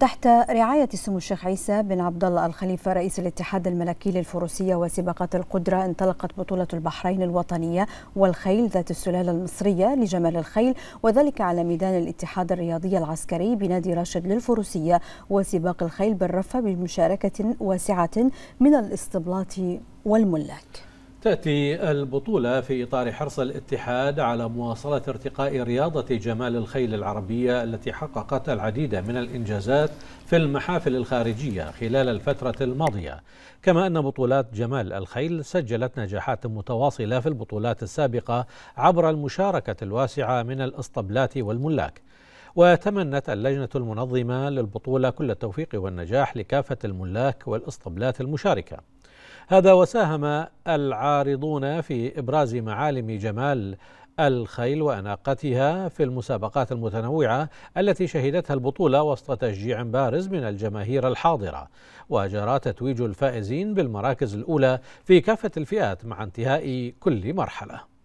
تحت رعاية سمو الشيخ عيسى بن عبد الله الخليفة رئيس الاتحاد الملكي للفروسية وسباقات القدرة انطلقت بطولة البحرين الوطنية والخيل ذات السلالة المصرية لجمال الخيل وذلك على ميدان الاتحاد الرياضي العسكري بنادي راشد للفروسية وسباق الخيل بالرفة بمشاركة واسعة من الاستبلاط والملاك تأتي البطولة في إطار حرص الاتحاد على مواصلة ارتقاء رياضة جمال الخيل العربية التي حققت العديد من الإنجازات في المحافل الخارجية خلال الفترة الماضية كما أن بطولات جمال الخيل سجلت نجاحات متواصلة في البطولات السابقة عبر المشاركة الواسعة من الإسطبلات والملاك وتمنت اللجنة المنظمة للبطولة كل التوفيق والنجاح لكافة الملاك والاسطبلات المشاركة هذا وساهم العارضون في إبراز معالم جمال الخيل وأناقتها في المسابقات المتنوعة التي شهدتها البطولة وسط تشجيع بارز من الجماهير الحاضرة وجرى تتويج الفائزين بالمراكز الأولى في كافة الفئات مع انتهاء كل مرحلة